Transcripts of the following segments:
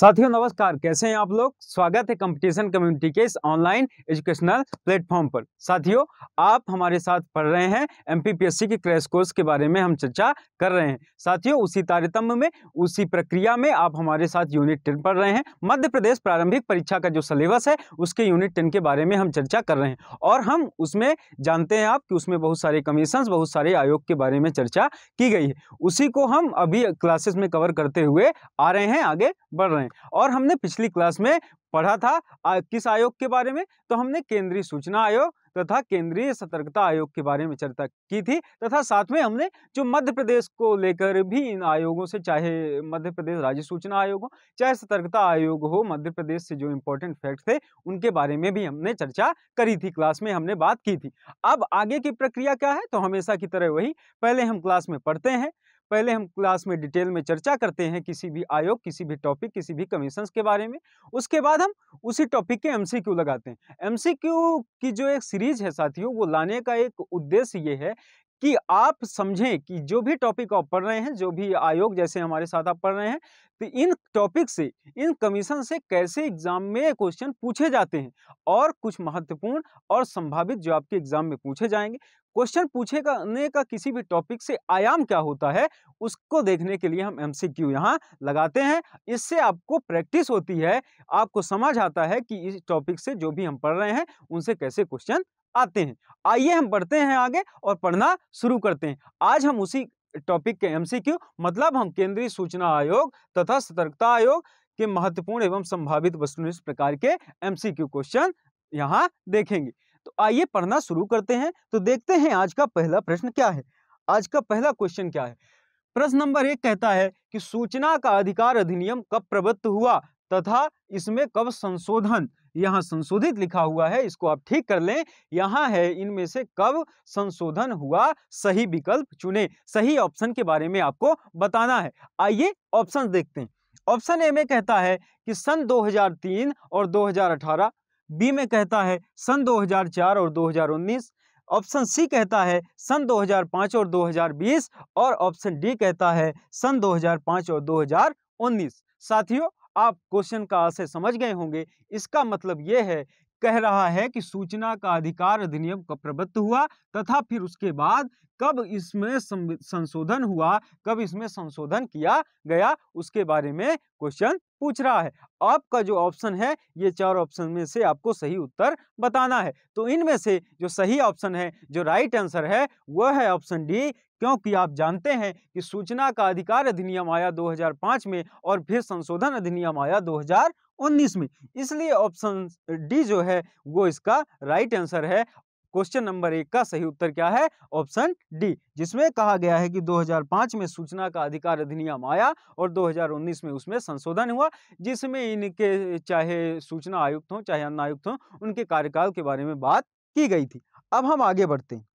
साथियों नमस्कार कैसे हैं आप लोग स्वागत है कंपटीशन कम्युनिटी के इस ऑनलाइन एजुकेशनल प्लेटफॉर्म पर साथियों आप हमारे साथ पढ़ रहे हैं एमपीपीएससी के क्रैश कोर्स के बारे में हम चर्चा कर रहे हैं साथियों उसी तारतम्य में उसी प्रक्रिया में आप हमारे साथ यूनिट टेन पढ़ रहे हैं मध्य प्रदेश प्रारंभिक परीक्षा का जो सिलेबस है उसके यूनिट टेन के बारे में हम चर्चा कर रहे हैं और हम उसमें जानते हैं आप कि उसमें बहुत सारे कमीशन बहुत सारे आयोग के बारे में चर्चा की गई है उसी को हम अभी क्लासेस में कवर करते हुए आ रहे हैं आगे बढ़ रहे हैं हैं और हमने पिछली क्लास में पढ़ा था किस आयोग के बारे में तो हमने केंद्रीय सूचना आयोग तथा केंद्रीय सतर्कता आयोग के बारे में चर्चा की थी तथा साथ में हमने जो मध्य प्रदेश को लेकर भी इन आयोगों से चाहे मध्य प्रदेश राज्य सूचना आयोग हो चाहे सतर्कता आयोग हो मध्य प्रदेश से जो इम्पोर्टेंट फैक्ट थे उनके बारे में भी हमने चर्चा करी थी क्लास में हमने बात की थी अब आगे की प्रक्रिया क्या है तो हमेशा की तरह वही पहले हम क्लास में पढ़ते हैं पहले हम क्लास में डिटेल में चर्चा करते हैं किसी भी आयोग किसी भी टॉपिक किसी भी कमीशन के बारे में उसके बाद हम उसी टॉपिक के एमसीक्यू लगाते हैं एमसीक्यू की जो एक सीरीज है साथियों वो लाने का एक उद्देश्य ये है कि आप समझें कि जो भी टॉपिक आप पढ़ रहे हैं जो भी आयोग जैसे हमारे साथ आप पढ़ रहे हैं तो इन टॉपिक से इन कमीशन से कैसे एग्जाम में क्वेश्चन पूछे जाते हैं और कुछ महत्वपूर्ण और संभावित जो आपके एग्जाम में पूछे जाएंगे क्वेश्चन पूछे करने का किसी भी टॉपिक से आयाम क्या होता है उसको देखने के लिए हम एम सी क्यू यहाँ लगाते हैं इससे आपको प्रैक्टिस होती है आपको समझ आता है कि इस टॉपिक से जो भी हम पढ़ रहे हैं उनसे कैसे क्वेश्चन आते हैं आइए हम बढ़ते हैं आगे और पढ़ना शुरू करते हैं आज हम उसी टॉपिक के एमसीक्यू मतलब हम केंद्रीय सूचना आयोग तथा सतर्कता आयोग के महत्वपूर्ण एवं संभावित वस्तुनिष्ठ प्रकार के एमसीक्यू क्वेश्चन यहाँ देखेंगे तो आइए पढ़ना शुरू करते हैं तो देखते हैं आज का पहला प्रश्न क्या है आज का पहला क्वेश्चन क्या है प्रश्न नंबर एक कहता है कि सूचना का अधिकार अधिनियम कब प्रवृत्त हुआ तथा इसमें कब संशोधन यहाँ संशोधित लिखा हुआ है इसको आप ठीक कर लें यहाँ है इनमें से कब संशोधन हुआ सही विकल्प चुने सही ऑप्शन के बारे में आपको बताना है आइए ऑप्शन देखते हैं ऑप्शन ए में कहता है कि सन 2003 और 2018 बी में कहता है सन 2004 और 2019 ऑप्शन सी कहता है सन 2005 और 2020 और ऑप्शन डी कहता है सन 2005 और 2019 साथियों आप क्वेश्चन का आशय समझ गए होंगे इसका मतलब ये है कह रहा है कि सूचना का अधिकार अधिनियम कब प्रबत्त हुआ तथा फिर उसके बाद कब इसमें संशोधन हुआ कब इसमें संशोधन किया गया उसके बारे में क्वेश्चन पूछ रहा है आपका जो ऑप्शन है ये चार ऑप्शन में से आपको सही उत्तर बताना है तो इनमें से जो सही ऑप्शन है जो राइट आंसर है वह है ऑप्शन डी क्योंकि आप जानते हैं कि सूचना का अधिकार अधिनियम आया 2005 में और फिर संशोधन अधिनियम आया 2019 में इसलिए ऑप्शन डी जो है वो इसका राइट आंसर है क्वेश्चन नंबर एक का सही उत्तर क्या है ऑप्शन डी जिसमें कहा गया है कि 2005 में सूचना का अधिकार अधिनियम आया और 2019 में उसमें संशोधन हुआ जिसमें इनके चाहे सूचना आयुक्त हो चाहे अन्य आयुक्त हो उनके कार्यकाल के बारे में बात की गई थी अब हम आगे बढ़ते हैं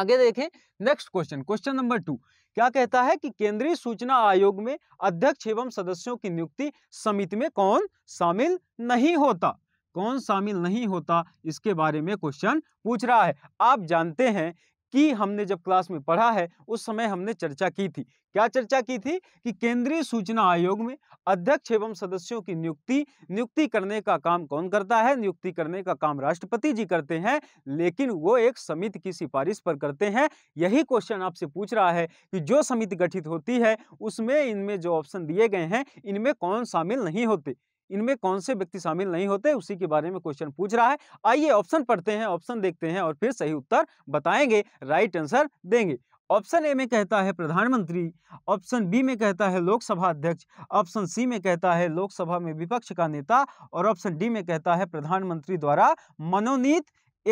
आगे देखें next question question number two क्या कहता है कि केंद्रीय सूचना आयोग में अध्यक्ष एवं सदस्यों की नियुक्ति समिति में कौन शामिल नहीं होता कौन शामिल नहीं होता इसके बारे में क्वेश्चन पूछ रहा है आप जानते हैं की हमने जब क्लास में पढ़ा है उस समय हमने चर्चा की थी क्या चर्चा की थी कि केंद्रीय सूचना आयोग में अध्यक्ष एवं सदस्यों की नियुक्ति नियुक्ति करने का काम कौन करता है नियुक्ति करने का काम राष्ट्रपति जी करते हैं लेकिन वो एक समिति की सिफारिश पर करते हैं यही क्वेश्चन आपसे पूछ रहा है कि जो समिति गठित होती है उसमें इनमें जो ऑप्शन दिए गए हैं इनमें कौन शामिल नहीं होते इनमें कौन से व्यक्ति शामिल नहीं होते उसी के बारे में क्वेश्चन पूछ रहा है आइए ऑप्शन पढ़ते हैं ऑप्शन देखते हैं और फिर सही उत्तर बताएंगे राइट आंसर देंगे ऑप्शन ए में कहता है प्रधानमंत्री ऑप्शन बी में कहता है लोकसभा अध्यक्ष ऑप्शन सी में कहता है लोकसभा में विपक्ष का नेता और ऑप्शन डी में कहता है प्रधानमंत्री द्वारा मनोनीत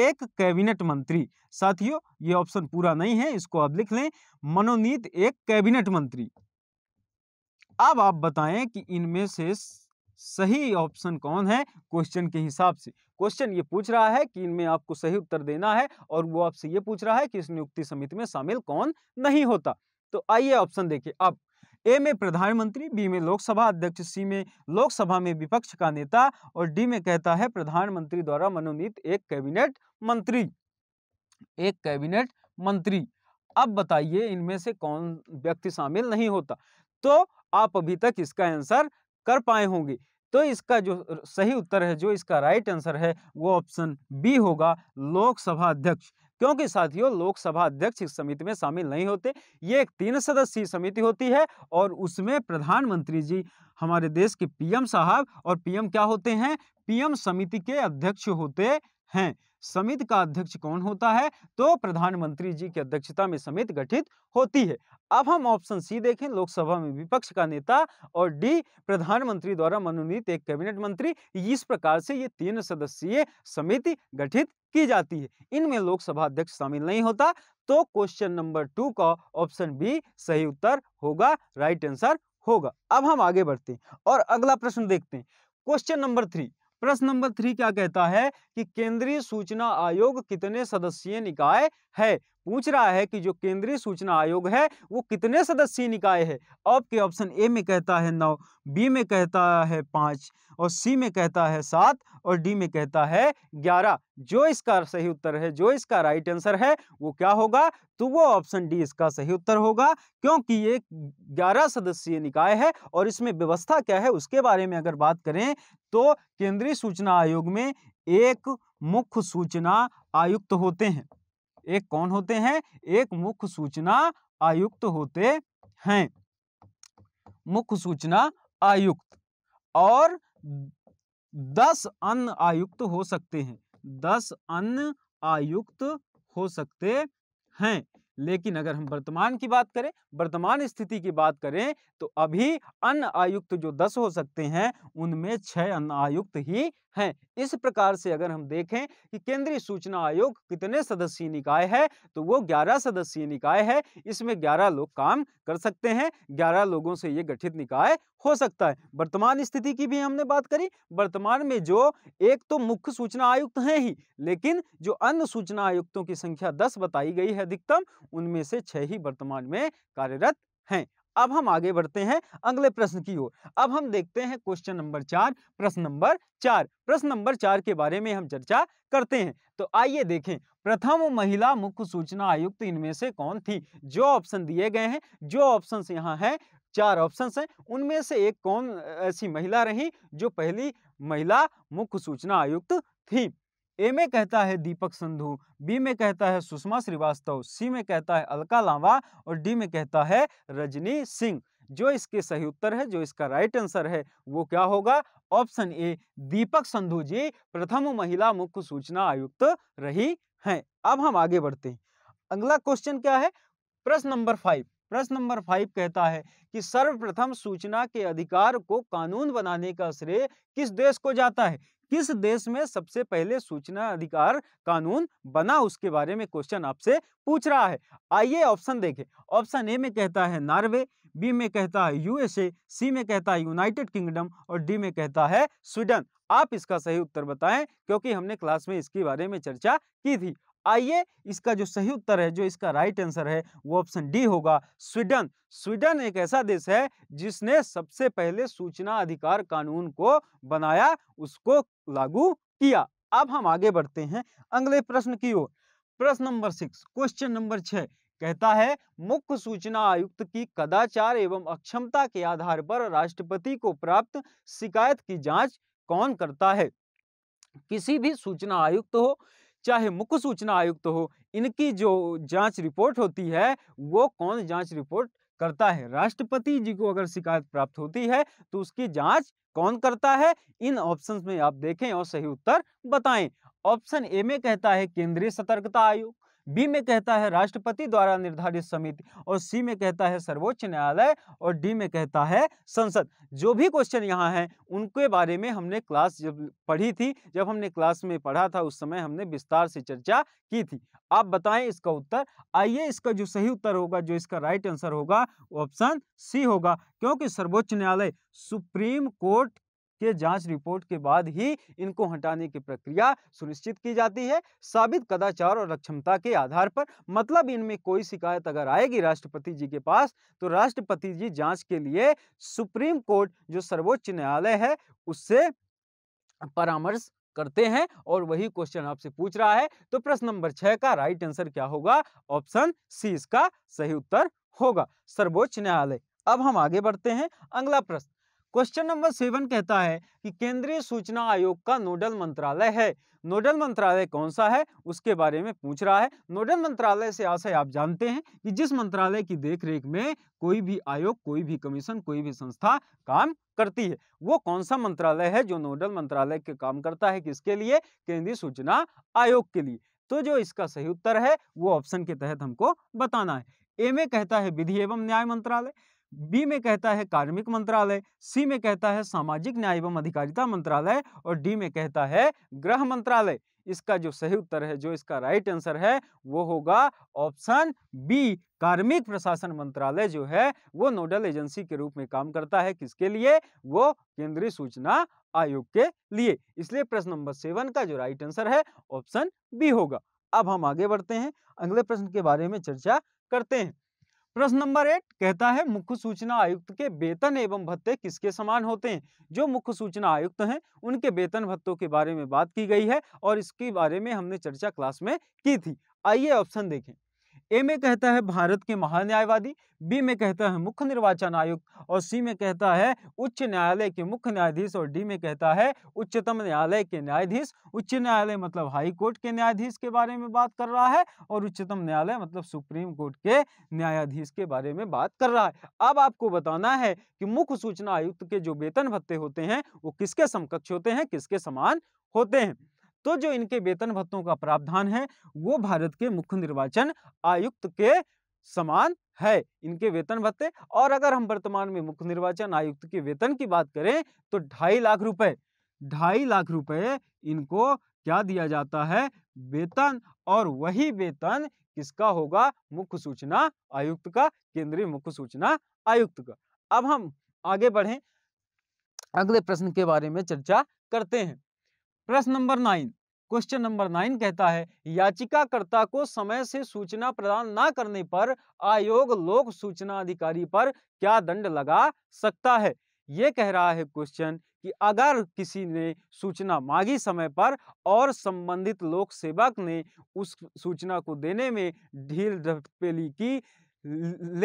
एक कैबिनेट मंत्री साथियों ये ऑप्शन पूरा नहीं है इसको आप लिख लें मनोनीत एक कैबिनेट मंत्री अब आप बताएं कि इनमें से सही ऑप्शन कौन है क्वेश्चन के हिसाब से क्वेश्चन ये पूछ रहा है कि इनमें आपको सही उत्तर देना है और वो आपसे ये पूछ रहा है कि इस नियुक्ति समिति में शामिल कौन नहीं होता तो आइए ऑप्शन देखिए अब ए में प्रधानमंत्री बी में लोकसभा अध्यक्ष सी में लोकसभा में विपक्ष का नेता और डी में कहता है प्रधानमंत्री द्वारा मनोनीत एक कैबिनेट मंत्री एक कैबिनेट मंत्री अब बताइए इनमें से कौन व्यक्ति शामिल नहीं होता तो आप अभी तक इसका आंसर कर पाए होंगे तो इसका जो सही उत्तर है जो इसका राइट आंसर है वो ऑप्शन बी होगा लोकसभा अध्यक्ष क्योंकि साथियों लोकसभा अध्यक्ष इस समिति में शामिल नहीं होते ये एक तीन सदस्यीय समिति होती है और उसमें प्रधानमंत्री जी हमारे देश के पीएम साहब और पीएम क्या होते हैं पीएम समिति के अध्यक्ष होते हैं समिति का अध्यक्ष कौन होता है तो प्रधानमंत्री जी की अध्यक्षता में समिति गठित होती है अब हम ऑप्शन सी देखें लोकसभा में विपक्ष का नेता और डी प्रधानमंत्री द्वारा मनोनीत एक कैबिनेट मंत्री इस प्रकार से ये तीन सदस्यीय समिति गठित की जाती है इनमें लोकसभा अध्यक्ष शामिल नहीं होता तो क्वेश्चन नंबर टू का ऑप्शन बी सही उत्तर होगा राइट आंसर होगा अब हम आगे बढ़ते हैं और अगला प्रश्न देखते हैं क्वेश्चन नंबर थ्री प्रश्न नंबर थ्री क्या कहता है कि केंद्रीय सूचना आयोग कितने सदस्यीय निकाय है पूछ रहा है कि जो केंद्रीय सूचना आयोग है वो कितने सदस्यीय निकाय है आपके ऑप्शन ए में कहता है नौ बी में कहता है पाँच और सी में कहता है सात और डी में कहता है ग्यारह जो इसका सही उत्तर है जो इसका राइट आंसर है वो क्या होगा तो वो ऑप्शन डी इसका सही उत्तर होगा क्योंकि ये ग्यारह सदस्यीय निकाय है और इसमें व्यवस्था क्या है उसके बारे में अगर बात करें तो केंद्रीय सूचना आयोग में एक मुख्य सूचना आयुक्त होते हैं एक कौन होते हैं एक मुख्य सूचना आयुक्त होते हैं मुख्य सूचना आयुक्त और दस अन्य आयुक्त हो सकते हैं दस अन्य आयुक्त हो सकते हैं लेकिन अगर हम वर्तमान की बात करें वर्तमान स्थिति की बात करें तो अभी अन्य आयुक्त जो दस हो सकते हैं उनमें छह अन्य आयुक्त ही हैं इस प्रकार से अगर हम देखें कि केंद्रीय सूचना आयोग कितने सदस्यीय निकाय है तो वो 11 सदस्यीय निकाय है इसमें 11 लोग काम कर सकते हैं 11 लोगों से ये गठित निकाय हो सकता है वर्तमान स्थिति की भी हमने बात करी वर्तमान में जो एक तो मुख्य सूचना आयुक्त हैं ही लेकिन जो अन्य सूचना आयुक्तों की संख्या दस बताई गई है अधिकतम उनमें से छह ही वर्तमान में कार्यरत हैं अब हम आगे बढ़ते हैं अगले प्रश्न की ओर अब हम देखते हैं क्वेश्चन नंबर चार प्रश्न नंबर चार प्रश्न नंबर चार के बारे में हम चर्चा करते हैं तो आइए देखें प्रथम महिला मुख्य सूचना आयुक्त इनमें से कौन थी जो ऑप्शन दिए गए हैं जो ऑप्शन यहाँ है चार ऑप्शन हैं उनमें से एक कौन ऐसी महिला रही जो पहली महिला मुख्य सूचना आयुक्त थी ए में कहता है दीपक संधु बी में कहता है सुषमा श्रीवास्तव सी में कहता है अलका लावा और डी में कहता है रजनी सिंह जो इसके सही उत्तर है जो इसका राइट आंसर है वो क्या होगा ऑप्शन ए दीपक संधु जी प्रथम महिला मुख्य सूचना आयुक्त रही हैं अब हम आगे बढ़ते हैं अगला क्वेश्चन क्या है प्रश्न नंबर फाइव प्रश्न नंबर फाइव कहता है कि सर्वप्रथम सूचना के अधिकार को कानून बनाने का श्रेय किस देश को जाता है किस देश में सबसे पहले सूचना अधिकार कानून बना उसके बारे में क्वेश्चन आपसे पूछ रहा है आइए ऑप्शन देखें ऑप्शन ए में कहता है नॉर्वे बी में कहता है यूएसए सी में कहता है यूनाइटेड किंगडम और डी में कहता है स्वीडन आप इसका सही उत्तर बताएं क्योंकि हमने क्लास में इसके बारे में चर्चा की थी आइए इसका जो सही उत्तर है जो इसका राइट आंसर है वो ऑप्शन डी होगा स्वीडन स्वीडन एक ऐसा देश है जिसने सबसे पहले सूचना अधिकार कानून को बनाया उसको लागू किया अब हम आगे बढ़ते हैं अगले प्रश्न की ओर प्रश्न नंबर सिक्स क्वेश्चन नंबर छह कहता है मुख्य सूचना आयुक्त की कदाचार एवं अक्षमता के आधार पर राष्ट्रपति को प्राप्त शिकायत की जांच कौन करता है किसी भी सूचना आयुक्त हो चाहे मुख्य सूचना आयुक्त हो इनकी जो जांच रिपोर्ट होती है वो कौन जांच रिपोर्ट करता है राष्ट्रपति जी को अगर शिकायत प्राप्त होती है तो उसकी जांच कौन करता है इन ऑप्शन में आप देखें और सही उत्तर बताएं ऑप्शन ए में कहता है केंद्रीय सतर्कता आयोग बी में कहता है राष्ट्रपति द्वारा निर्धारित समिति और सी में कहता है सर्वोच्च न्यायालय और डी में कहता है संसद जो भी क्वेश्चन यहाँ है उनके बारे में हमने क्लास जब पढ़ी थी जब हमने क्लास में पढ़ा था उस समय हमने विस्तार से चर्चा की थी आप बताएं इसका उत्तर आइए इसका जो सही उत्तर होगा जो इसका राइट आंसर होगा वो ऑप्शन सी होगा क्योंकि सर्वोच्च न्यायालय सुप्रीम कोर्ट के जांच रिपोर्ट के बाद ही इनको हटाने की प्रक्रिया सुनिश्चित की जाती है साबित कदाचार और अक्षमता के आधार पर मतलब इनमें कोई शिकायत अगर आएगी राष्ट्रपति जी के पास तो राष्ट्रपति जी जांच के लिए सुप्रीम कोर्ट जो सर्वोच्च न्यायालय है उससे परामर्श करते हैं और वही क्वेश्चन आपसे पूछ रहा है तो प्रश्न नंबर छह का राइट आंसर क्या होगा ऑप्शन सी इसका सही उत्तर होगा सर्वोच्च न्यायालय अब हम आगे बढ़ते हैं अगला प्रश्न क्वेश्चन नंबर सेवन कहता है कि केंद्रीय सूचना आयोग का नोडल मंत्रालय है नोडल मंत्रालय कौन सा है उसके बारे में पूछ रहा है नोडल मंत्रालय से आशय आप जानते हैं कि जिस मंत्रालय की देखरेख में कोई भी आयोग कोई भी कमीशन कोई भी संस्था काम करती है वो कौन सा मंत्रालय है जो नोडल मंत्रालय के काम करता है किसके लिए केंद्रीय सूचना आयोग के लिए तो जो इसका सही उत्तर है वो ऑप्शन के तहत हमको बताना है ए कहता है विधि एवं न्याय मंत्रालय बी में कहता है कार्मिक मंत्रालय सी में कहता है सामाजिक न्याय एवं अधिकारिता मंत्रालय और डी में कहता है गृह मंत्रालय इसका जो सही उत्तर है जो इसका राइट आंसर है वो होगा ऑप्शन बी कार्मिक प्रशासन मंत्रालय जो है वो नोडल एजेंसी के रूप में काम करता है किसके लिए वो केंद्रीय सूचना आयोग के लिए इसलिए प्रश्न नंबर सेवन का जो राइट आंसर है ऑप्शन बी होगा अब हम आगे बढ़ते हैं अगले प्रश्न के बारे में चर्चा करते हैं प्रश्न नंबर एट कहता है मुख्य सूचना आयुक्त के वेतन एवं भत्ते किसके समान होते हैं जो मुख्य सूचना आयुक्त हैं उनके वेतन भत्तों के बारे में बात की गई है और इसके बारे में हमने चर्चा क्लास में की थी आइए ऑप्शन देखें ए में कहता है भारत के महान्यायवादी बी में कहता है मुख्य निर्वाचन आयुक्त और सी में कहता है उच्च न्यायालय के मुख्य न्यायाधीश और डी में कहता है उच्चतम न्यायालय के न्यायाधीश उच्च न्यायालय मतलब हाई कोर्ट के न्यायाधीश के बारे में बात कर रहा है और उच्चतम न्यायालय मतलब सुप्रीम कोर्ट के न्यायाधीश के बारे में बात कर रहा है अब आपको बताना है कि मुख्य सूचना आयुक्त के जो वेतन भत्ते होते हैं वो किसके समकक्ष होते हैं किसके समान होते हैं तो जो इनके वेतन भत्तों का प्रावधान है वो भारत के मुख्य निर्वाचन आयुक्त के समान है इनके वेतन भत्ते और अगर हम वर्तमान में मुख्य निर्वाचन आयुक्त के वेतन की बात करें तो ढाई लाख रुपए ढाई लाख रुपए इनको क्या दिया जाता है वेतन और वही वेतन किसका होगा मुख्य सूचना आयुक्त का केंद्रीय मुख्य सूचना आयुक्त का अब हम आगे बढ़ें अगले प्रश्न के बारे में चर्चा करते हैं प्रश्न number nine question number nine कहता है याचिकाकर्ता को समय से सूचना प्रदान ना करने पर आयोग लोक सूचना अधिकारी पर क्या दंड लगा सकता है ये कह रहा है क्वेश्चन कि अगर किसी ने सूचना मांगी समय पर और संबंधित लोक सेवक ने उस सूचना को देने में ढील ढपटेली की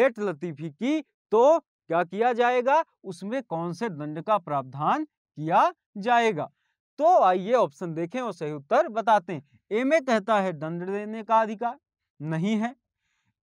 लेट लतीफी की तो क्या किया जाएगा उसमें कौन से दंड का प्रावधान किया जाएगा तो आइए ऑप्शन देखें और सही उत्तर बताते हैं ए में कहता है दंड देने का अधिकार नहीं है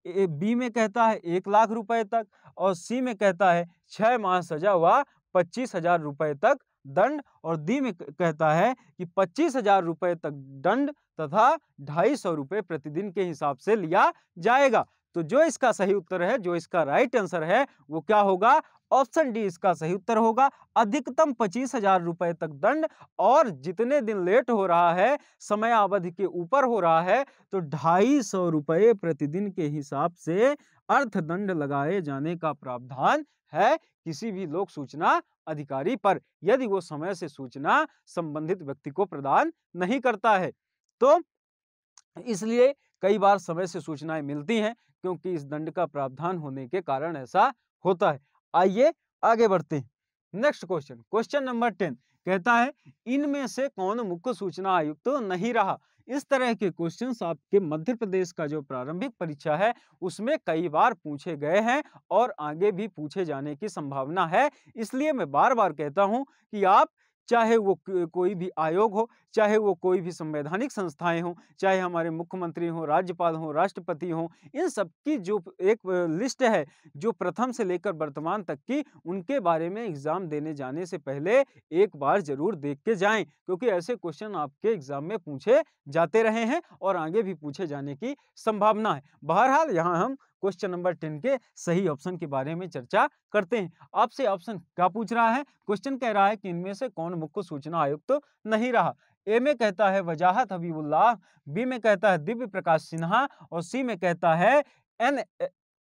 ए, बी में कहता है एक लाख रुपए तक और सी में कहता है छह माह सजा हुआ पच्चीस हजार रुपए तक दंड और डी में कहता है कि पच्चीस हजार रुपए तक दंड तथा ढाई सौ रुपए प्रतिदिन के हिसाब से लिया जाएगा तो जो इसका सही उत्तर है जो इसका राइट आंसर है वो क्या होगा ऑप्शन डी इसका सही उत्तर होगा अधिकतम पच्चीस हजार रुपए तक दंड और जितने दिन लेट हो रहा है समय अवधि के ऊपर हो रहा है तो ढाई सौ रुपए प्रतिदिन के हिसाब से अर्थ दंड लगाए जाने का प्रावधान है किसी भी लोक सूचना अधिकारी पर यदि वो समय से सूचना संबंधित व्यक्ति को प्रदान नहीं करता है तो इसलिए कई बार समय से सूचनाएं मिलती हैं क्योंकि इस दंड का प्रावधान होने के कारण ऐसा होता है आइए आगे बढ़ते हैं next question question number ten कहता है इनमें से कौन मुख्य सूचना आयुक्त तो नहीं रहा इस तरह के क्वेश्चंस आपके मध्य प्रदेश का जो प्रारंभिक परीक्षा है उसमें कई बार पूछे गए हैं और आगे भी पूछे जाने की संभावना है इसलिए मैं बार बार कहता हूं कि आप चाहे वो कोई भी आयोग हो चाहे वो कोई भी संवैधानिक संस्थाएं हों चाहे हमारे मुख्यमंत्री हों राज्यपाल हों राष्ट्रपति हों इन सब की जो एक लिस्ट है जो प्रथम से लेकर वर्तमान तक की उनके बारे में एग्ज़ाम देने जाने से पहले एक बार ज़रूर देख के जाएं क्योंकि ऐसे क्वेश्चन आपके एग्ज़ाम में पूछे जाते रहे हैं और आगे भी पूछे जाने की संभावना है बहरहाल यहाँ हम क्वेश्चन नंबर टेन के सही ऑप्शन के बारे में चर्चा करते हैं आपसे ऑप्शन क्या पूछ रहा है क्वेश्चन कह रहा है कि इनमें से कौन मुख्य सूचना आयुक्त तो नहीं रहा ए में कहता है वजाहत हबीबुल्लाह बी में कहता है दिव्य प्रकाश सिन्हा और सी में कहता है एन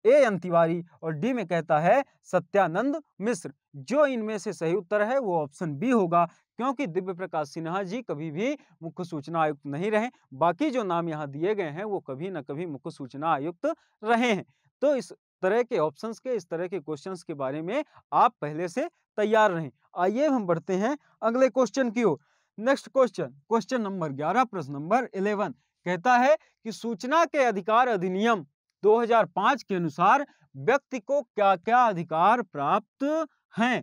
ए एन तिवारी और डी में कहता है सत्यानंद मिश्र जो इनमें से सही उत्तर है वो ऑप्शन बी होगा क्योंकि दिव्य प्रकाश सिन्हा जी कभी भी मुख्य सूचना आयुक्त नहीं रहे बाकी जो नाम यहाँ दिए गए हैं वो कभी ना कभी मुख्य सूचना आयुक्त रहे हैं तो इस तरह के ऑप्शंस के इस तरह के क्वेश्चंस के बारे में आप पहले से तैयार रहें आइए हम बढ़ते हैं अगले क्वेश्चन की ओर नेक्स्ट क्वेश्चन क्वेश्चन नंबर ग्यारह प्रश्न नंबर इलेवन कहता है कि सूचना के अधिकार अधिनियम 2005 के अनुसार व्यक्ति को क्या क्या अधिकार प्राप्त हैं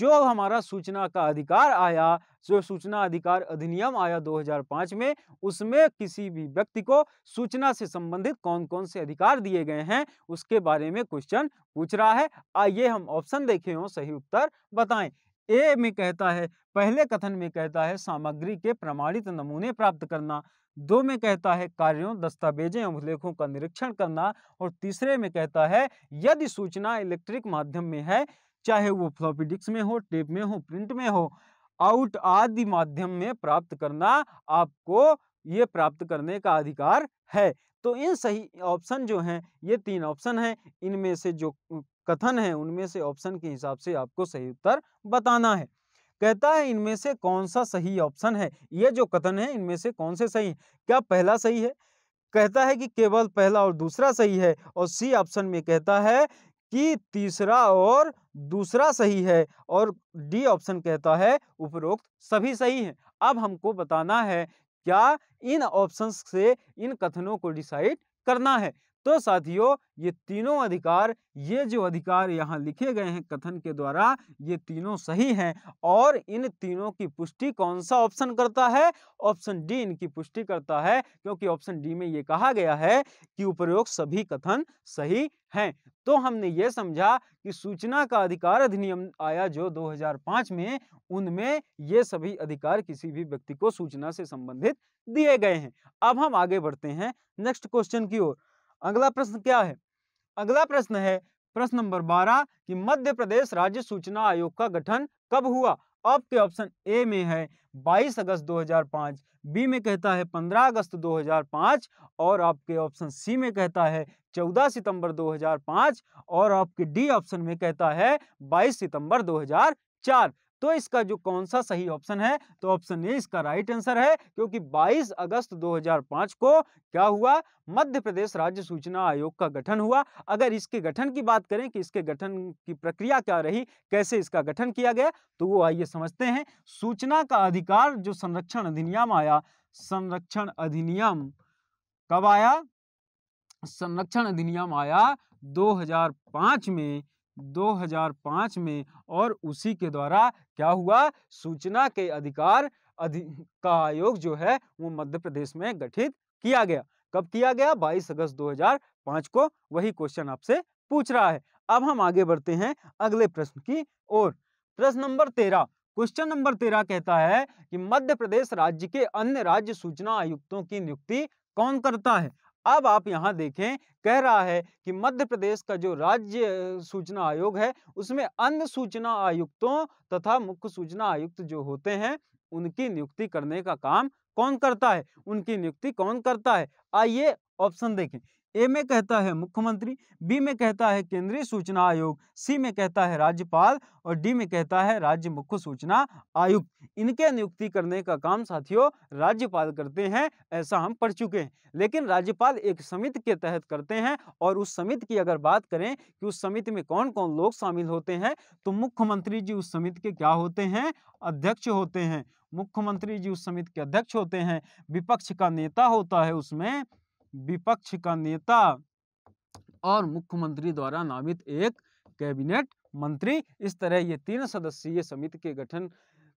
जो हमारा सूचना का अधिकार आया जो सूचना अधिकार अधिनियम आया 2005 में उसमें किसी भी व्यक्ति को सूचना से संबंधित कौन कौन से अधिकार दिए गए हैं उसके बारे में क्वेश्चन पूछ रहा है आइए हम ऑप्शन देखे और सही उत्तर बताएं ए में कहता है पहले कथन में कहता है सामग्री के प्रमाणित नमूने प्राप्त करना दो में कहता है कार्यों दस्तावेजों एवं लेखों का निरीक्षण करना और तीसरे में कहता है यदि सूचना इलेक्ट्रिक माध्यम में है चाहे वो फ्लॉपी डिस्क में हो टेप में हो प्रिंट में हो आउट आदि माध्यम में प्राप्त करना आपको ये प्राप्त करने का अधिकार है तो इन सही ऑप्शन जो हैं ये तीन ऑप्शन हैं इनमें से जो कथन है उनमें से ऑप्शन के हिसाब से आपको सही उत्तर बताना है कहता है इनमें से कौन सा सही ऑप्शन है ये जो कथन है इनमें से कौन से सही है क्या पहला सही है कहता है कि केवल पहला और दूसरा सही है और सी ऑप्शन में कहता है कि तीसरा और दूसरा सही है और डी ऑप्शन कहता है उपरोक्त सभी सही है अब हमको बताना है क्या इन ऑप्शंस से इन कथनों को डिसाइड करना है तो साथियों ये तीनों अधिकार ये जो अधिकार यहाँ लिखे गए हैं कथन के द्वारा ये तीनों सही हैं और इन तीनों की पुष्टि कौन सा ऑप्शन करता है ऑप्शन डी इनकी पुष्टि करता है क्योंकि ऑप्शन डी में ये कहा गया है कि उपयोग सभी कथन सही हैं तो हमने ये समझा कि सूचना का अधिकार अधिनियम आया जो 2005 में उनमें ये सभी अधिकार किसी भी व्यक्ति को सूचना से संबंधित दिए गए हैं अब हम आगे बढ़ते हैं नेक्स्ट क्वेश्चन की ओर अगला प्रश्न क्या है अगला प्रश्न है प्रश्न नंबर बारह कि मध्य प्रदेश राज्य सूचना आयोग का गठन कब हुआ आपके ऑप्शन ए में है 22 अगस्त 2005 बी में कहता है 15 अगस्त 2005 और आपके ऑप्शन सी में कहता है 14 सितंबर 2005 और आपके डी ऑप्शन में कहता है 22 सितंबर 2004 तो इसका जो कौन सा सही ऑप्शन है तो ऑप्शन ए इसका राइट आंसर है क्योंकि 22 अगस्त 2005 को क्या हुआ मध्य प्रदेश राज्य सूचना आयोग का गठन हुआ अगर इसके गठन की बात करें कि इसके गठन की प्रक्रिया क्या रही कैसे इसका गठन किया गया तो वो आइए समझते हैं सूचना का अधिकार जो संरक्षण अधिनियम आया संरक्षण अधिनियम कब आया संरक्षण अधिनियम आया 2005 में 2005 में और उसी के द्वारा क्या हुआ सूचना के अधिकार अधि का आयोग जो है वो मध्य प्रदेश में गठित किया गया कब किया गया 22 अगस्त 2005 को वही क्वेश्चन आपसे पूछ रहा है अब हम आगे बढ़ते हैं अगले प्रश्न की ओर प्रश्न नंबर तेरह क्वेश्चन नंबर तेरह कहता है कि मध्य प्रदेश राज्य के अन्य राज्य सूचना आयुक्तों की नियुक्ति कौन करता है अब आप यहाँ देखें कह रहा है कि मध्य प्रदेश का जो राज्य सूचना आयोग है उसमें अन्य सूचना आयुक्तों तथा मुख्य सूचना आयुक्त जो होते हैं उनकी नियुक्ति करने का काम कौन करता है उनकी नियुक्ति कौन करता है आइए ऑप्शन देखें ए में कहता है मुख्यमंत्री बी में कहता है केंद्रीय सूचना आयोग सी में कहता है राज्यपाल और डी में कहता है राज्य मुख्य सूचना आयुक्त इनके नियुक्ति करने का काम साथियों राज्यपाल करते हैं ऐसा हम पढ़ चुके हैं लेकिन राज्यपाल एक समिति के तहत करते हैं और उस समिति की अगर बात करें कि उस समिति में कौन कौन लोग शामिल होते हैं तो मुख्यमंत्री जी उस समिति के क्या होते हैं अध्यक्ष होते हैं मुख्यमंत्री जी उस समिति के अध्यक्ष होते हैं विपक्ष का नेता होता है उसमें विपक्ष का नेता और मुख्यमंत्री द्वारा नामित एक कैबिनेट मंत्री इस तरह ये तीन सदस्यीय समिति के गठन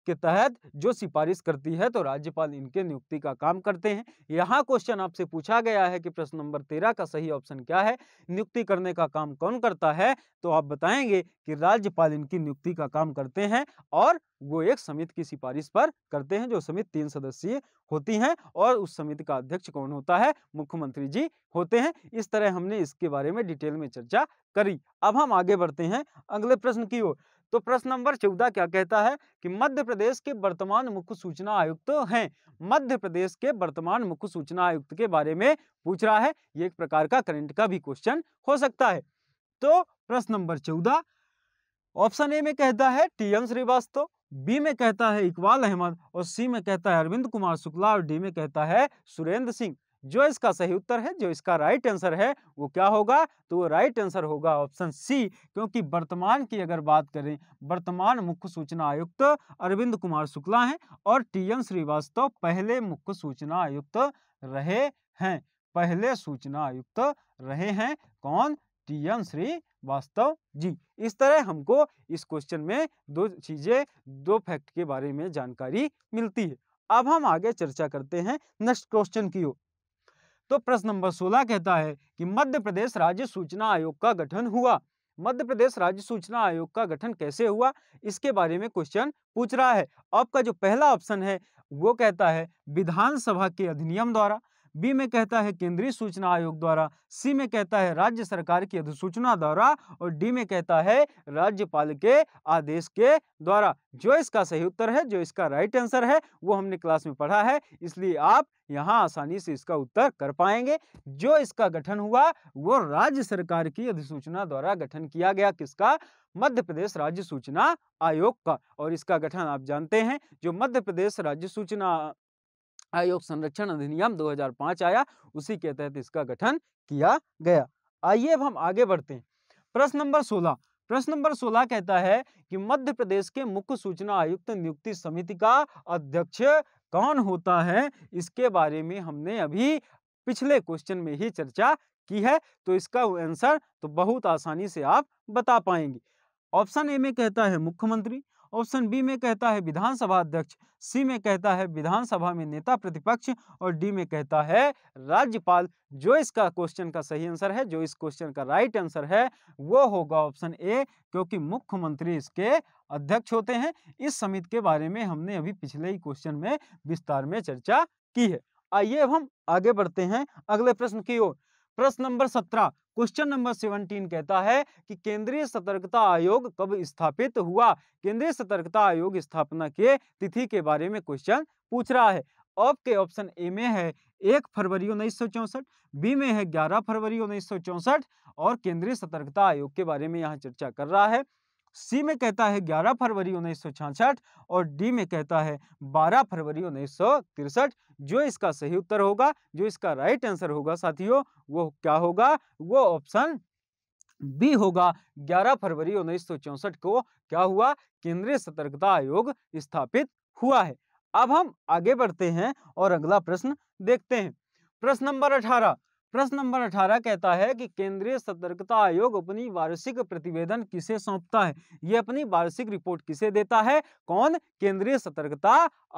के तहत जो सिफारिश करती है तो राज्यपाल इनके नियुक्ति का काम करते हैं यहाँ क्वेश्चन आपसे पूछा गया है कि प्रश्न नंबर तेरह का सही ऑप्शन क्या है नियुक्ति करने का काम कौन करता है तो आप बताएंगे कि राज्यपाल इनकी नियुक्ति का काम करते हैं और वो एक समिति की सिफारिश पर करते हैं जो समिति तीन सदस्यीय होती हैं और उस समिति का अध्यक्ष कौन होता है मुख्यमंत्री जी होते हैं इस तरह हमने इसके बारे में डिटेल में चर्चा करी अब हम आगे बढ़ते हैं अगले प्रश्न की ओर तो प्रश्न नंबर चौदह क्या कहता है कि मध्य प्रदेश के वर्तमान मुख्य सूचना आयुक्त तो हैं मध्य प्रदेश के वर्तमान मुख्य सूचना आयुक्त के बारे में पूछ रहा है ये एक प्रकार का करंट का भी क्वेश्चन हो सकता है तो प्रश्न नंबर चौदह ऑप्शन ए में कहता है टी एम श्रीवास्तव बी में कहता है इकबाल अहमद और सी में कहता है अरविंद कुमार शुक्ला और डी में कहता है सुरेंद्र सिंह जो इसका सही उत्तर है जो इसका राइट आंसर है वो क्या होगा तो वो राइट आंसर होगा ऑप्शन सी क्योंकि वर्तमान की अगर बात करें वर्तमान मुख्य सूचना आयुक्त अरविंद कुमार शुक्ला हैं और टी एम श्रीवास्तव पहले मुख्य सूचना आयुक्त रहे हैं पहले सूचना आयुक्त रहे हैं कौन टी एम श्रीवास्तव जी इस तरह हमको इस क्वेश्चन में दो चीज़ें दो फैक्ट के बारे में जानकारी मिलती है अब हम आगे चर्चा करते हैं नेक्स्ट क्वेश्चन की ओर तो प्रश्न नंबर सोलह कहता है कि मध्य प्रदेश राज्य सूचना आयोग का गठन हुआ मध्य प्रदेश राज्य सूचना आयोग का गठन कैसे हुआ इसके बारे में क्वेश्चन पूछ रहा है आपका जो पहला ऑप्शन है वो कहता है विधानसभा के अधिनियम द्वारा बी में कहता है केंद्रीय सूचना आयोग द्वारा सी में कहता है राज्य सरकार की अधिसूचना द्वारा और डी में कहता है राज्यपाल के आदेश के द्वारा जो इसका सही उत्तर है जो इसका राइट आंसर है वो हमने क्लास में पढ़ा है इसलिए आप यहाँ आसानी से इसका उत्तर कर पाएंगे जो इसका गठन हुआ वो राज्य सरकार की अधिसूचना द्वारा गठन किया गया किसका मध्य प्रदेश राज्य सूचना आयोग का और इसका गठन आप जानते हैं जो मध्य प्रदेश राज्य सूचना आयोग संरक्षण अधिनियम 2005 आया उसी के तहत इसका गठन किया गया आइए अब हम आगे बढ़ते हैं प्रश्न नंबर 16 प्रश्न नंबर 16 कहता है कि मध्य प्रदेश के मुख्य सूचना आयुक्त नियुक्ति समिति का अध्यक्ष कौन होता है इसके बारे में हमने अभी पिछले क्वेश्चन में ही चर्चा की है तो इसका आंसर तो बहुत आसानी से आप बता पाएंगे ऑप्शन ए में कहता है मुख्यमंत्री ऑप्शन बी में कहता है विधानसभा अध्यक्ष सी में कहता है विधानसभा में नेता प्रतिपक्ष और डी में कहता है राज्यपाल जो इसका क्वेश्चन का सही आंसर है जो इस क्वेश्चन का राइट आंसर है वो होगा ऑप्शन ए क्योंकि मुख्यमंत्री इसके अध्यक्ष होते हैं इस समिति के बारे में हमने अभी पिछले ही क्वेश्चन में विस्तार में चर्चा की है आइए अब हम आगे बढ़ते हैं अगले प्रश्न की ओर प्रश्न नंबर सत्रह क्वेश्चन नंबर सेवनटीन कहता है कि केंद्रीय सतर्कता आयोग कब स्थापित हुआ केंद्रीय सतर्कता आयोग स्थापना के तिथि के बारे में क्वेश्चन पूछ रहा है आपके ऑप्शन ए में है एक फरवरी उन्नीस सौ चौसठ बी में है ग्यारह फरवरी उन्नीस सौ चौसठ और केंद्रीय सतर्कता आयोग के बारे में यहाँ चर्चा कर रहा है सी में कहता है 11 फरवरी उन्नीस और डी में कहता है 12 फरवरी उन्नीस जो इसका सही उत्तर होगा जो इसका राइट आंसर होगा साथियों वो क्या होगा वो ऑप्शन बी होगा 11 फरवरी उन्नीस को क्या हुआ केंद्रीय सतर्कता आयोग स्थापित हुआ है अब हम आगे बढ़ते हैं और अगला प्रश्न देखते हैं प्रश्न नंबर अठारह प्रश्न नंबर अठारह कहता है कि केंद्रीय सतर्कता आयोग अपनी वार्षिक प्रतिवेदन किसे सौंपता है यह अपनी वार्षिक रिपोर्ट किसे देता है कौन केंद्रीय सतर्कता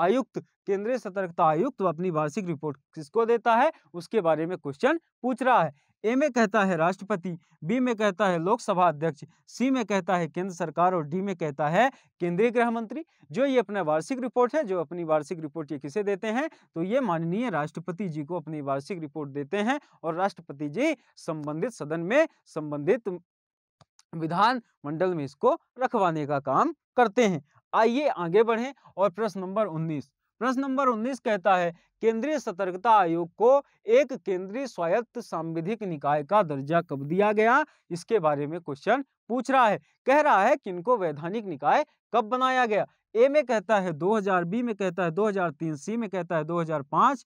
आयुक्त केंद्रीय सतर्कता आयुक्त अपनी वार्षिक रिपोर्ट किसको देता है उसके बारे में क्वेश्चन पूछ रहा है ए में कहता है राष्ट्रपति बी में कहता है लोकसभा अध्यक्ष सी में कहता है केंद्र सरकार और डी में कहता है केंद्रीय गृह मंत्री जो ये अपना वार्षिक रिपोर्ट है जो अपनी वार्षिक रिपोर्ट ये किसे देते हैं तो ये माननीय राष्ट्रपति जी को अपनी वार्षिक रिपोर्ट देते हैं और राष्ट्रपति जी संबंधित सदन में संबंधित विधान मंडल में इसको रखवाने का काम करते हैं आइए आगे बढ़ें और प्रश्न नंबर उन्नीस प्रश्न नंबर 19 कहता है केंद्रीय सतर्कता आयोग को एक केंद्रीय स्वायत्त सांविधिक निकाय का दर्जा कब दिया गया इसके बारे में क्वेश्चन पूछ रहा है कह रहा है कि इनको वैधानिक निकाय कब बनाया गया ए में कहता है 2000 बी में कहता है 2003 सी में कहता है 2005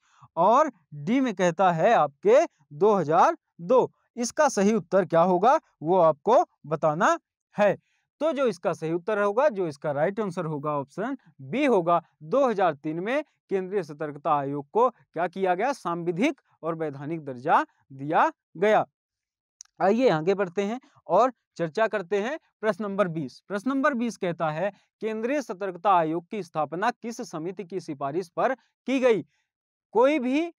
और डी में कहता है आपके 2002 इसका सही उत्तर क्या होगा वो आपको बताना है तो जो इसका सही उत्तर होगा जो इसका राइट आंसर होगा ऑप्शन बी होगा 2003 में केंद्रीय सतर्कता आयोग को क्या किया गया सांविधिक और वैधानिक दर्जा दिया गया आइए आगे बढ़ते हैं और चर्चा करते हैं प्रश्न नंबर 20 प्रश्न नंबर 20 कहता है केंद्रीय सतर्कता आयोग की स्थापना किस समिति की सिफारिश पर की गई कोई भी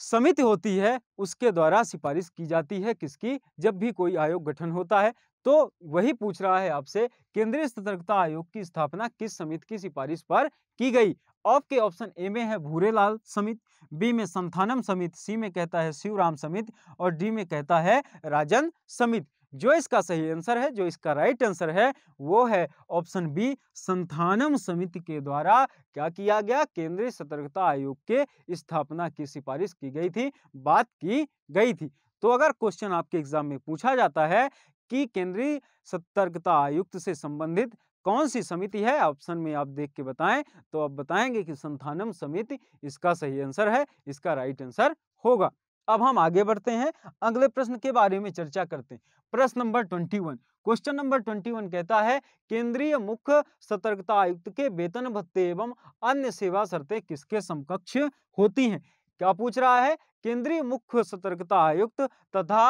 समिति होती है उसके द्वारा सिफारिश की जाती है किसकी जब भी कोई आयोग गठन होता है तो वही पूछ रहा है आपसे केंद्रीय सतर्कता आयोग की स्थापना किस समिति की सिफारिश पर की गई आपके ऑप्शन ए में है भूरेलाल समिति बी में संथानम समिति सी में कहता है शिवराम समिति और डी में कहता है राजन समिति जो इसका सही आंसर है जो इसका राइट आंसर है वो है ऑप्शन बी संथानम समिति के द्वारा क्या किया गया केंद्रीय सतर्कता आयोग के स्थापना की सिफारिश की गई थी बात की गई थी तो अगर क्वेश्चन आपके एग्जाम में पूछा जाता है कि केंद्रीय सतर्कता आयुक्त से संबंधित कौन सी समिति है ऑप्शन में आप देख के बताएं तो आप बताएंगे कि संथानम समिति इसका सही आंसर है इसका राइट आंसर होगा अब हम आगे बढ़ते हैं अगले प्रश्न के बारे में चर्चा करते हैं प्रश्न number twenty one question number twenty one कहता है केंद्रीय मुख्य सतर्कता आयुक्त के वेतन भत्ते एवं अन्य सेवा शर्तें किसके समकक्ष होती हैं क्या पूछ रहा है केंद्रीय मुख्य सतर्कता आयुक्त तथा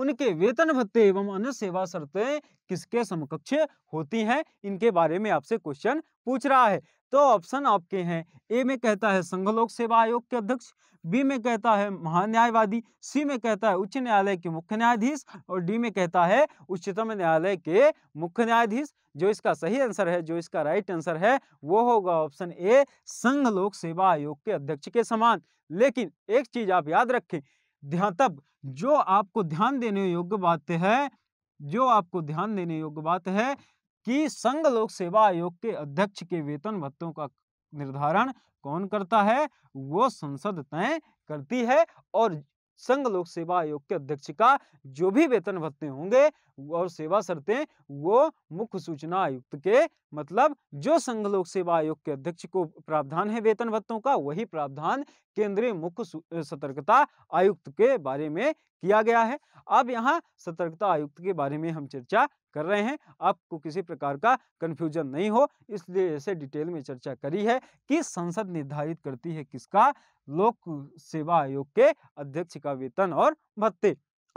उनके वेतन भत्ते एवं अन्य सेवा शर्तें किसके समकक्ष होती हैं इनके बारे में आपसे क्वेश्चन पूछ रहा है तो ऑप्शन आपके हैं ए में कहता है संघ लोक सेवा आयोग के अध्यक्ष बी में कहता है महान्यायवादी सी में कहता है उच्च न्यायालय के मुख्य न्यायाधीश और डी में कहता है उच्चतम न्यायालय के मुख्य न्यायाधीश जो इसका सही आंसर है जो इसका राइट आंसर है वो होगा ऑप्शन ए संघ लोक सेवा आयोग के अध्यक्ष के समान लेकिन एक चीज आप याद रखें ध्यान तब जो आपको ध्यान देने योग्य बात है जो आपको ध्यान देने योग्य बात है कि संघ लोक सेवा आयोग के अध्यक्ष के वेतन भत्तों का निर्धारण कौन करता है वो संसद तय करती है और संघ लोक सेवा आयोग के अध्यक्ष का जो भी वेतन भत्ते होंगे और सेवा शर्तें वो मुख्य सूचना आयुक्त के मतलब जो संघ लोक सेवा आयोग के अध्यक्ष को प्रावधान है वेतन भत्तों का वही प्रावधान केंद्रीय मुख्य सतर्कता आयुक्त के बारे में किया गया है अब यहाँ सतर्कता आयुक्त के बारे में हम चर्चा कर रहे हैं आपको किसी प्रकार का कंफ्यूजन नहीं हो इसलिए ऐसे डिटेल में चर्चा करी है कि संसद निर्धारित करती है किसका लोक सेवा आयोग के अध्यक्ष का वेतन और भत्ते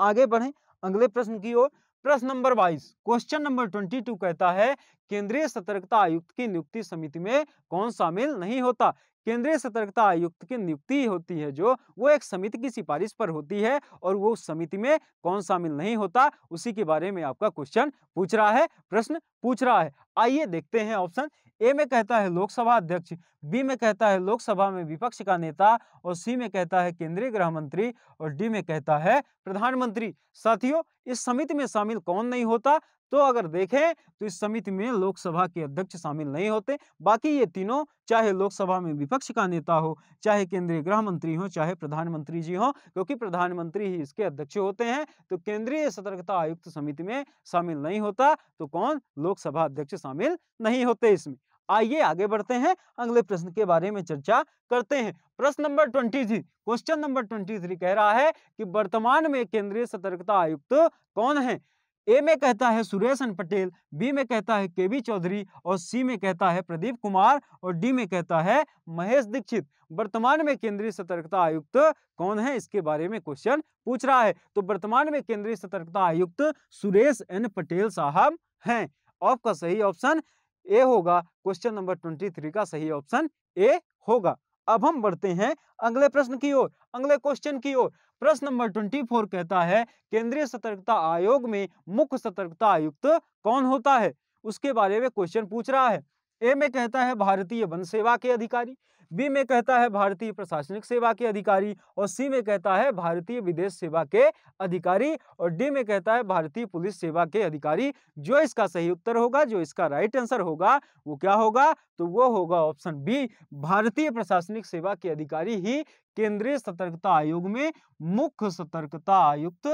आगे बढ़े अगले प्रश्न की ओर प्रश्न नंबर बाईस क्वेश्चन नंबर ट्वेंटी टू कहता है केंद्रीय सतर्कता आयुक्त की नियुक्ति समिति में कौन शामिल नहीं होता केंद्रीय सतर्कता आयुक्त की नियुक्ति होती है जो वो एक समिति की सिफारिश पर होती है और वो उस समिति में कौन शामिल नहीं होता उसी के बारे में आपका क्वेश्चन पूछ रहा है प्रश्न पूछ रहा है आइए देखते हैं ऑप्शन ए में कहता है लोकसभा अध्यक्ष बी में कहता है लोकसभा में विपक्ष का नेता और सी में कहता है केंद्रीय गृह मंत्री और डी में कहता है प्रधानमंत्री साथियों इस समिति में शामिल कौन नहीं होता तो अगर देखें तो इस समिति में लोकसभा के अध्यक्ष शामिल नहीं होते बाकी ये तीनों चाहे लोकसभा में विपक्ष का नेता हो चाहे केंद्रीय गृह मंत्री हो चाहे प्रधानमंत्री जी हो क्योंकि प्रधानमंत्री ही इसके अध्यक्ष होते हैं तो केंद्रीय सतर्कता आयुक्त समिति में शामिल नहीं होता तो कौन लोकसभा अध्यक्ष शामिल नहीं होते इसमें आइए आगे बढ़ते हैं अगले प्रश्न के बारे में चर्चा करते हैं प्रश्न number twenty three question number twenty three कह रहा है कि वर्तमान में केंद्रीय सतर्कता आयुक्त कौन है ए में कहता है सुरेशन पटेल बी में कहता है केवी चौधरी और सी में कहता है प्रदीप कुमार और डी में कहता है महेश दीक्षित वर्तमान में केंद्रीय सतर्कता आयुक्त कौन है इसके बारे में क्वेश्चन पूछ रहा है तो वर्तमान में केंद्रीय सतर्कता आयुक्त सुरेश एन पटेल साहब हैं आपका सही ऑप्शन ए होगा क्वेश्चन नंबर ट्वेंटी थ्री का सही ऑप्शन ए होगा अब हम बढ़ते हैं अगले प्रश्न की ओर अगले क्वेश्चन की ओर प्रश्न नंबर ट्वेंटी फोर कहता है केंद्रीय सतर्कता आयोग में मुख्य सतर्कता आयुक्त कौन होता है उसके बारे में क्वेश्चन पूछ रहा है ए में कहता है भारतीय वन सेवा के अधिकारी बी में कहता है भारतीय प्रशासनिक सेवा के अधिकारी और सी में कहता है भारतीय विदेश सेवा के अधिकारी और डी में कहता है भारतीय पुलिस सेवा के अधिकारी जो इसका सही उत्तर होगा जो इसका राइट आंसर होगा वो क्या होगा तो वो होगा ऑप्शन बी भारतीय प्रशासनिक सेवा के अधिकारी ही केंद्रीय सतर्कता आयोग में मुख्य सतर्कता आयुक्त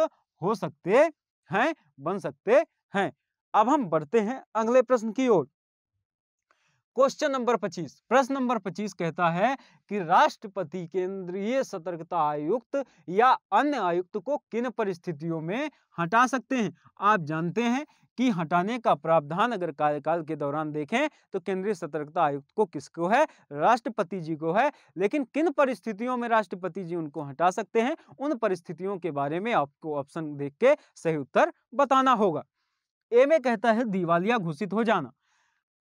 हो सकते हैं बन सकते हैं अब हम बढ़ते हैं अगले प्रश्न की ओर क्वेश्चन नंबर 25 प्रश्न नंबर 25 कहता है कि राष्ट्रपति केंद्रीय सतर्कता आयुक्त या अन्य आयुक्त को किन परिस्थितियों में हटा सकते हैं आप जानते हैं कि हटाने का प्रावधान अगर कार्यकाल के दौरान देखें तो केंद्रीय सतर्कता आयुक्त को किसको है राष्ट्रपति जी को है लेकिन किन परिस्थितियों में राष्ट्रपति जी उनको हटा सकते हैं उन परिस्थितियों के बारे में आपको ऑप्शन देख के सही उत्तर बताना होगा ए में कहता है दिवालिया घोषित हो जाना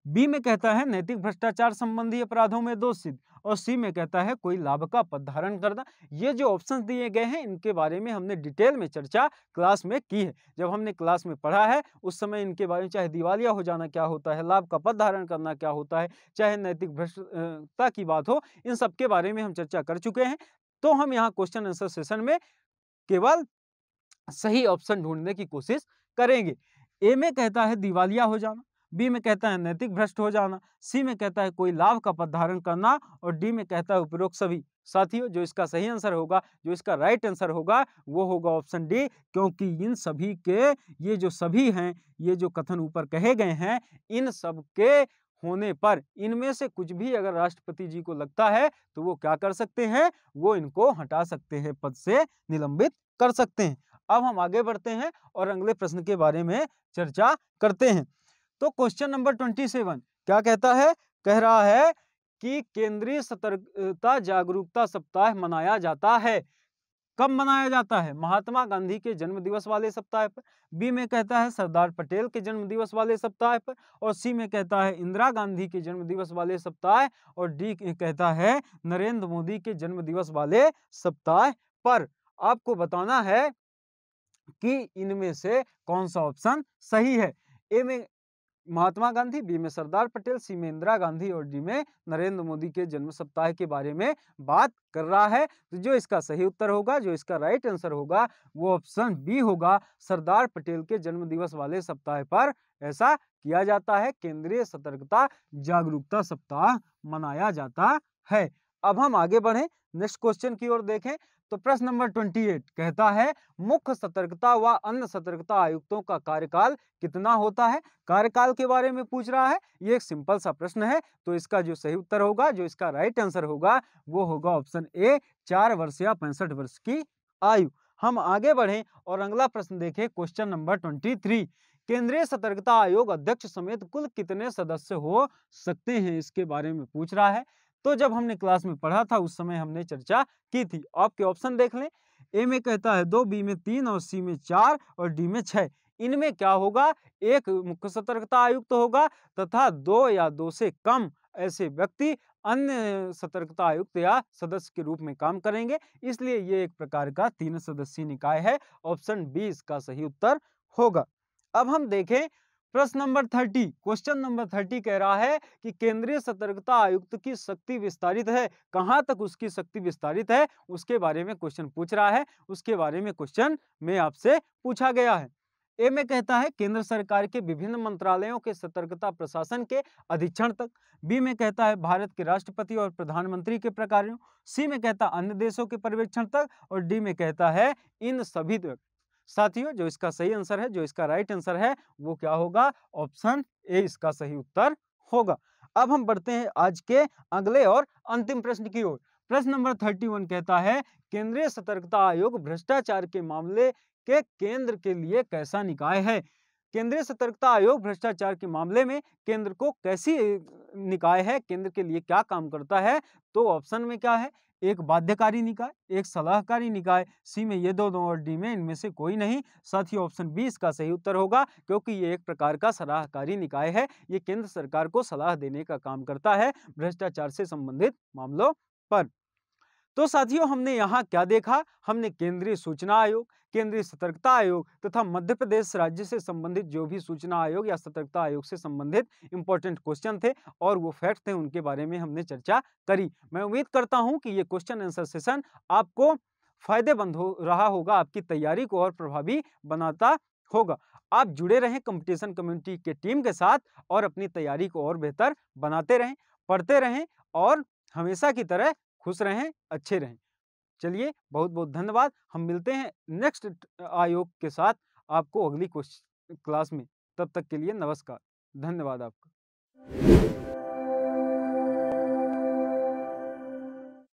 बी में कहता है नैतिक भ्रष्टाचार संबंधी अपराधों में दोष सिद्ध और सी में कहता है कोई लाभ का पद धारण करना ये जो ऑप्शंस दिए गए हैं इनके बारे में हमने डिटेल में चर्चा क्लास में की है जब हमने क्लास में पढ़ा है उस समय इनके बारे में चाहे दिवालिया हो जाना क्या होता है लाभ का पद धारण करना क्या होता है चाहे नैतिक भ्रष्टता की बात हो इन सब के बारे में हम चर्चा कर चुके हैं तो हम यहाँ क्वेश्चन आंसर सेशन में केवल सही ऑप्शन ढूंढने की कोशिश करेंगे ए में कहता है दिवालिया हो जाना बी में कहता है नैतिक भ्रष्ट हो जाना सी में कहता है कोई लाभ का पद धारण करना और डी में कहता है उपरोक्त सभी साथियों जो इसका सही आंसर होगा जो इसका राइट आंसर होगा वो होगा ऑप्शन डी क्योंकि इन सभी के ये जो सभी हैं ये जो कथन ऊपर कहे गए हैं इन सब के होने पर इनमें से कुछ भी अगर राष्ट्रपति जी को लगता है तो वो क्या कर सकते हैं वो इनको हटा सकते हैं पद से निलंबित कर सकते हैं अब हम आगे बढ़ते हैं और अगले प्रश्न के बारे में चर्चा करते हैं तो क्वेश्चन नंबर ट्वेंटी सेवन क्या कहता है कह रहा है कि केंद्रीय सतर्कता जागरूकता सप्ताह मनाया जाता है कब मनाया जाता है महात्मा गांधी के जन्म दिवस वाले सप्ताह पर बी में कहता है सरदार पटेल के जन्म दिवस वाले सप्ताह पर और सी में कहता है इंदिरा गांधी के जन्म दिवस वाले सप्ताह और डी कहता है नरेंद्र मोदी के जन्म दिवस वाले सप्ताह पर आपको बताना है कि इनमें से कौन सा ऑप्शन सही है ए में महात्मा गांधी बी में सरदार पटेल सी में इंदिरा गांधी और डी में नरेंद्र मोदी के जन्म सप्ताह के बारे में बात कर रहा है तो जो इसका सही उत्तर होगा जो इसका राइट आंसर होगा वो ऑप्शन बी होगा सरदार पटेल के जन्म दिवस वाले सप्ताह पर ऐसा किया जाता है केंद्रीय सतर्कता जागरूकता सप्ताह मनाया जाता है अब हम आगे बढ़ें नेक्स्ट क्वेश्चन की ओर देखें तो प्रश्न नंबर ट्वेंटी एट कहता है मुख्य सतर्कता व अन्य सतर्कता आयुक्तों का कार्यकाल कितना होता है कार्यकाल के बारे में पूछ रहा है ये एक सिंपल सा प्रश्न है तो इसका जो सही उत्तर होगा जो इसका राइट आंसर होगा वो होगा ऑप्शन ए चार वर्ष या पैंसठ वर्ष की आयु हम आगे बढ़ें और अगला प्रश्न देखें क्वेश्चन नंबर ट्वेंटी केंद्रीय सतर्कता आयोग अध्यक्ष समेत कुल कितने सदस्य हो सकते हैं इसके बारे में पूछ रहा है तो जब हमने क्लास में पढ़ा था उस समय हमने चर्चा की थी आपके ऑप्शन देख लें ए में कहता है दो बी में तीन और सी में चार और डी में छः इनमें क्या होगा एक मुख्य सतर्कता आयुक्त होगा तथा दो या दो से कम ऐसे व्यक्ति अन्य सतर्कता आयुक्त या सदस्य के रूप में काम करेंगे इसलिए ये एक प्रकार का तीन सदस्यीय निकाय है ऑप्शन बी इसका सही उत्तर होगा अब हम देखें प्रश्न number thirty question number thirty कह रहा है कि केंद्रीय सतर्कता आयुक्त की शक्ति विस्तारित है कहां तक उसकी शक्ति विस्तारित है उसके बारे में क्वेश्चन पूछ रहा है उसके बारे में क्वेश्चन में आपसे पूछा गया है ए में कहता है केंद्र सरकार के विभिन्न मंत्रालयों के सतर्कता प्रशासन के अधीक्षण तक बी में कहता है भारत के राष्ट्रपति और प्रधानमंत्री के प्रकारों सी में कहता अन्य देशों के पर्यवेक्षण तक और डी में कहता है इन सभी तक साथियों जो इसका सही आंसर है जो इसका राइट आंसर है वो क्या होगा ऑप्शन ए इसका सही उत्तर होगा अब हम बढ़ते हैं आज के अगले और अंतिम प्रश्न की ओर प्रश्न नंबर थर्टी वन कहता है केंद्रीय सतर्कता आयोग भ्रष्टाचार के मामले के केंद्र के लिए कैसा निकाय है केंद्रीय सतर्कता आयोग भ्रष्टाचार के मामले में केंद्र को कैसी निकाय है केंद्र के लिए क्या काम करता है तो ऑप्शन में क्या है एक बाध्यकारी निकाय एक सलाहकारी निकाय सी में ये दो दो और डी में इनमें से कोई नहीं साथ ही ऑप्शन बी इसका सही उत्तर होगा क्योंकि ये एक प्रकार का सलाहकारी निकाय है ये केंद्र सरकार को सलाह देने का काम करता है भ्रष्टाचार से संबंधित मामलों पर तो साथियों हमने यहाँ क्या देखा हमने केंद्रीय सूचना आयोग केंद्रीय सतर्कता आयोग तथा तो मध्य प्रदेश राज्य से संबंधित जो भी सूचना आयोग या सतर्कता आयोग से संबंधित इंपॉर्टेंट क्वेश्चन थे और वो फैक्ट थे उनके बारे में हमने चर्चा करी मैं उम्मीद करता हूँ कि ये क्वेश्चन आंसर सेशन आपको फायदेमंद हो रहा होगा आपकी तैयारी को और प्रभावी बनाता होगा आप जुड़े रहें कंपटीशन कम्युनिटी के टीम के साथ और अपनी तैयारी को और बेहतर बनाते रहें पढ़ते रहें और हमेशा की तरह खुश रहें अच्छे रहें चलिए बहुत बहुत धन्यवाद हम मिलते हैं नेक्स्ट आयोग के साथ आपको अगली क्लास में तब तक के लिए नमस्कार धन्यवाद आपका